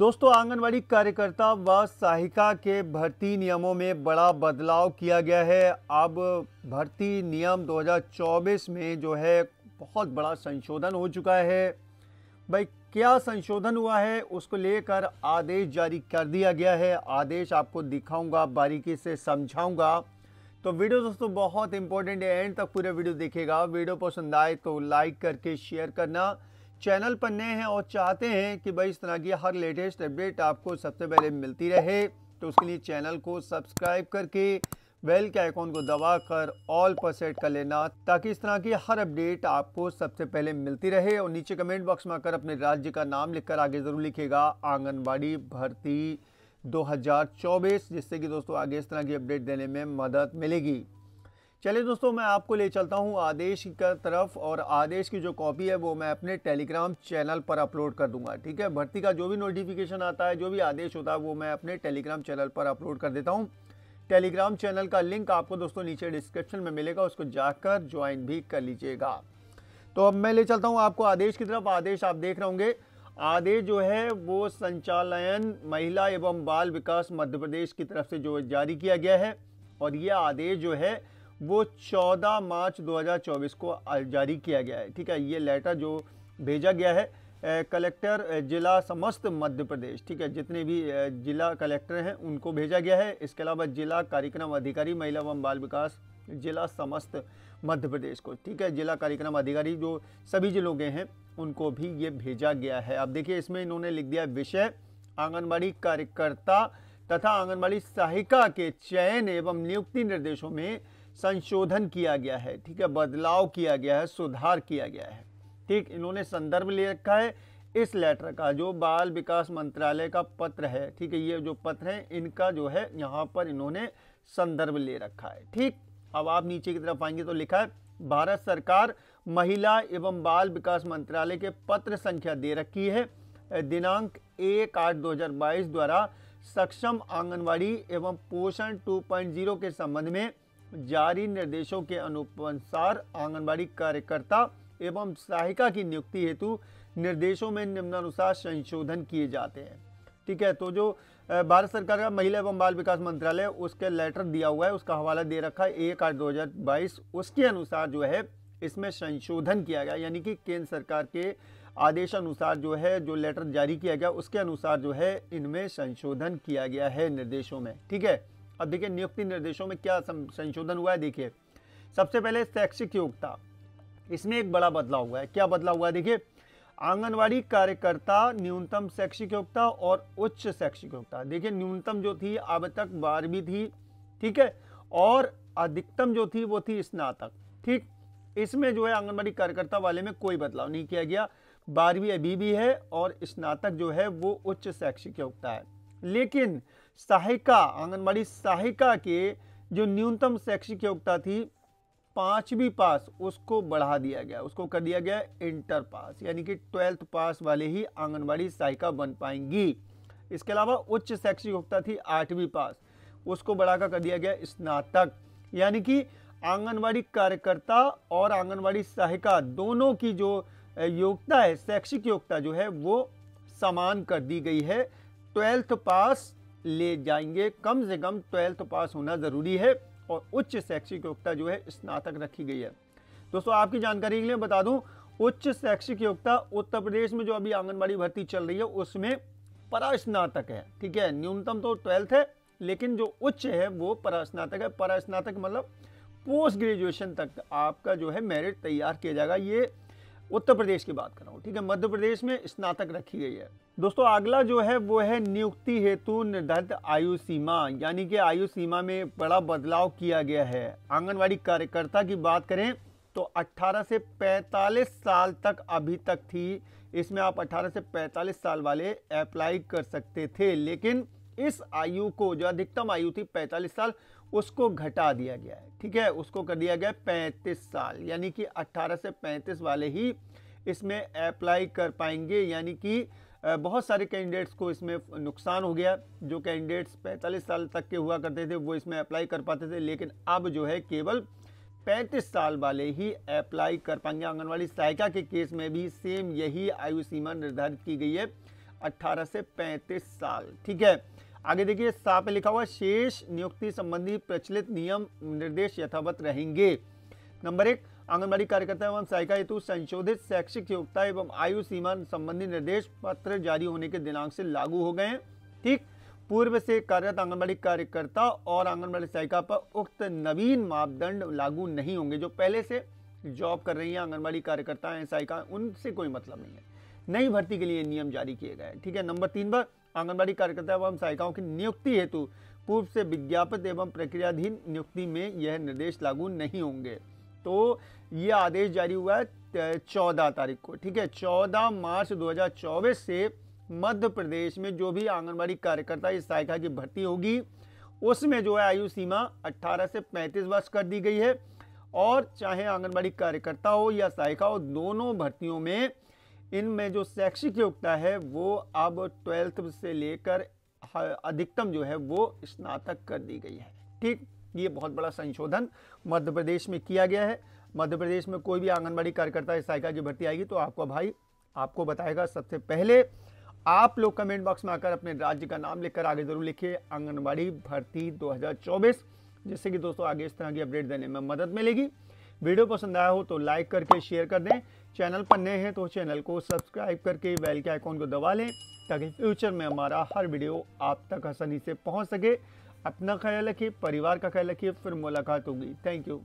दोस्तों आंगनवाड़ी कार्यकर्ता व सहायिका के भर्ती नियमों में बड़ा बदलाव किया गया है अब भर्ती नियम 2024 में जो है बहुत बड़ा संशोधन हो चुका है भाई क्या संशोधन हुआ है उसको लेकर आदेश जारी कर दिया गया है आदेश आपको दिखाऊंगा बारीकी से समझाऊंगा तो वीडियो दोस्तों बहुत इंपॉर्टेंट है एंड तक पूरा वीडियो देखेगा वीडियो पसंद आए तो लाइक करके शेयर करना चैनल पर नए हैं और चाहते हैं कि भाई इस तरह की हर लेटेस्ट अपडेट आपको सबसे पहले मिलती रहे तो उसके लिए चैनल को सब्सक्राइब करके बेल के आइकॉन को दबा कर ऑल पर सेट कर लेना ताकि इस तरह की हर अपडेट आपको सबसे पहले मिलती रहे और नीचे कमेंट बॉक्स में आकर अपने राज्य का नाम लिखकर आगे ज़रूर लिखेगा आंगनबाड़ी भर्ती 2024 जिससे कि दोस्तों आगे इस तरह की अपडेट देने में मदद मिलेगी चलिए दोस्तों मैं आपको ले चलता हूँ आदेश की तरफ और आदेश की जो कॉपी है वो मैं अपने टेलीग्राम चैनल पर अपलोड कर दूंगा ठीक है भर्ती का जो भी नोटिफिकेशन आता है जो भी आदेश होता है वो मैं अपने टेलीग्राम चैनल पर अपलोड कर देता हूँ टेलीग्राम चैनल का लिंक आपको दोस्तों नीचे डिस्क्रिप्शन में मिलेगा उसको जाकर ज्वाइन भी कर लीजिएगा तो अब मैं ले चलता हूँ आपको आदेश की तरफ आदेश आप देख रहे होंगे आदेश जो है वो संचालन महिला एवं बाल विकास मध्य प्रदेश की तरफ से जो जारी किया गया है और ये आदेश जो है वो 14 मार्च 2024 को जारी किया गया है ठीक है ये लेटर जो भेजा गया है कलेक्टर जिला समस्त मध्य प्रदेश ठीक है जितने भी जिला कलेक्टर हैं उनको भेजा गया है इसके अलावा जिला कार्यक्रम अधिकारी महिला एवं बाल विकास जिला समस्त मध्य प्रदेश को ठीक है जिला कार्यक्रम अधिकारी जो सभी जिलों के हैं उनको भी ये भेजा गया है अब देखिए इसमें इन्होंने लिख दिया विषय आंगनबाड़ी कार्यकर्ता तथा आंगनबाड़ी सहायिका के चयन एवं नियुक्ति निर्देशों में संशोधन किया गया है ठीक है बदलाव किया गया है सुधार किया गया है ठीक इन्होंने संदर्भ ले रखा है इस लेटर का जो बाल विकास मंत्रालय का पत्र है ठीक है ये जो पत्र है इनका जो है यहाँ पर इन्होंने संदर्भ ले रखा है ठीक अब आप नीचे की तरफ आएंगे तो लिखा है भारत सरकार महिला एवं बाल विकास मंत्रालय के पत्र संख्या दे रखी है दिनांक एक आठ दो हजार बाईस द्वारा सक्षम आंगनवाड़ी एवं पोषण 2.0 के संबंध में जारी निर्देशों के अनुसार आंगनबाड़ी कार्यकर्ता एवं सहायिका की नियुक्ति हेतु निर्देशों में निम्नानुसार संशोधन किए जाते हैं ठीक है तो जो भारत सरकार का महिला एवं बाल विकास मंत्रालय उसके लेटर दिया हुआ है उसका हवाला दे रखा है एक आठ दो हज़ार बाईस उसके अनुसार जो है इसमें संशोधन किया गया यानी कि केंद्र सरकार के आदेश अनुसार जो है जो लेटर जारी किया गया उसके अनुसार जो है इनमें संशोधन किया गया है निर्देशों में ठीक है अब देखिए नियुक्ति निर्देशों में क्या संशोधन हुआ है देखिए सबसे पहले शैक्षिक योग्यता इसमें एक बड़ा बदलाव हुआ है क्या बदलाव हुआ है देखिए आंगनवाड़ी कार्यकर्ता न्यूनतम शैक्षिक योग्यता और उच्च शैक्षिक योग्यता देखिए न्यूनतम जो थी अब तक बारहवीं थी ठीक है और अधिकतम जो थी वो थी स्नातक ठीक इसमें जो है आंगनबाड़ी कार्यकर्ता वाले में कोई बदलाव नहीं किया गया बारहवीं अभी भी है और स्नातक जो है वो उच्च शैक्षिक योग्यता है लेकिन सहायिका आंगनबाड़ी सहायिका के जो न्यूनतम शैक्षिक योग्यता थी पाँचवीं पास उसको बढ़ा दिया गया उसको कर दिया गया इंटर पास यानी कि ट्वेल्थ पास वाले ही आंगनबाड़ी सहायिका बन पाएंगी इसके अलावा उच्च शैक्षिक योग्यता थी आठवीं पास उसको बढ़ाकर कर दिया गया स्नातक यानी कि आंगनबाड़ी कार्यकर्ता और आंगनबाड़ी सहायिका दोनों की जो योग्यता है शैक्षिक योग्यता जो है वो समान कर दी गई है ट्वेल्थ पास ले जाएंगे कम से कम ट्वेल्थ तो पास होना ज़रूरी है और उच्च शैक्षिक योग्यता जो है स्नातक रखी गई है दोस्तों आपकी जानकारी के लिए बता दूं उच्च शैक्षिक योग्यता उत्तर प्रदेश में जो अभी आंगनबाड़ी भर्ती चल रही है उसमें परास्नातक है ठीक है न्यूनतम तो ट्वेल्थ है लेकिन जो उच्च है वो परास्नातक है परास्नातक मतलब पोस्ट ग्रेजुएशन तक आपका जो है मेरिट तैयार किया जाएगा ये उत्तर प्रदेश की बात कर रहा हूँ ठीक है मध्य प्रदेश में स्नातक रखी गई है दोस्तों अगला जो है वो है नियुक्ति हेतु निर्धारित आयु सीमा यानी कि आयु सीमा में बड़ा बदलाव किया गया है आंगनवाड़ी कार्यकर्ता की बात करें तो 18 से 45 साल तक अभी तक थी इसमें आप 18 से 45 साल वाले अप्लाई कर सकते थे लेकिन इस आयु को जो अधिकतम आयु थी 45 साल उसको घटा दिया गया है ठीक है उसको कर दिया गया है पैंतीस साल यानी कि अट्ठारह से पैंतीस वाले ही इसमें अप्लाई कर पाएंगे यानी कि बहुत सारे कैंडिडेट्स को इसमें नुकसान हो गया जो कैंडिडेट्स 45 साल तक के हुआ करते थे वो इसमें अप्लाई कर पाते थे लेकिन अब जो है केवल 35 साल वाले ही अप्लाई कर पाएंगे आंगनबाड़ी सहायिका के केस में भी सेम यही आयु सीमा निर्धारित की गई है 18 से 35 साल ठीक है आगे देखिए सा पे लिखा हुआ शेष नियुक्ति संबंधी प्रचलित नियम निर्देश यथावत रहेंगे नंबर एक आंगनबाड़ी कार्यकर्ता एवं सहायिका हेतु संशोधित शैक्षिक योग्यता एवं आयु सीमा संबंधी निर्देश पत्र जारी होने के दिनांक से लागू हो गए हैं ठीक पूर्व से कार्यरत आंगनबाड़ी कार्यकर्ता और आंगनबाड़ी सहायिका पर उक्त नवीन मापदंड लागू नहीं होंगे जो पहले से जॉब कर रही हैं आंगनबाड़ी कार्यकर्ता हैं सहायिका उनसे कोई मतलब नहीं है नई भर्ती के लिए नियम जारी किए गए ठीक है नंबर तीन पर आंगनबाड़ी कार्यकर्ता एवं सहायिकाओं की नियुक्ति हेतु पूर्व से विज्ञापित एवं प्रक्रियाधीन नियुक्ति में यह निर्देश लागू नहीं होंगे तो ये आदेश जारी हुआ है चौदह तारीख को ठीक है चौदह मार्च चौबीस से मध्य प्रदेश में जो भी आंगनबाड़ी कार्यकर्ता या सहायिका की भर्ती होगी उसमें जो है आयु सीमा 18 से 35 वर्ष कर दी गई है और चाहे आंगनबाड़ी कार्यकर्ता हो या सहायिका हो दोनों भर्तियों में इनमें जो शैक्षिक योग्यता है वो अब ट्वेल्थ से लेकर अधिकतम जो है वो स्नातक कर दी गई है ठीक ये बहुत बड़ा संशोधन मध्य प्रदेश में किया गया है मध्य प्रदेश में कोई भी आंगनबाड़ी कार्यकर्ता सहायिका की भर्ती आएगी तो आपको भाई आपको बताएगा सबसे पहले आप लोग कमेंट बॉक्स में आकर अपने राज्य का नाम लिखकर आगे जरूर लिखिए आंगनबाड़ी भर्ती 2024 जिससे कि दोस्तों आगे इस तरह की अपडेट देने में मदद मिलेगी वीडियो पसंद आया हो तो लाइक करके शेयर कर दें चैनल पर नए हैं तो चैनल को सब्सक्राइब करके बेल के आइकॉन को दबा लें ताकि फ्यूचर में हमारा हर वीडियो आप तक आसानी से पहुंच सके अपना ख्याल रखिए परिवार का ख्याल रखिए फिर मुलाकात होगी थैंक यू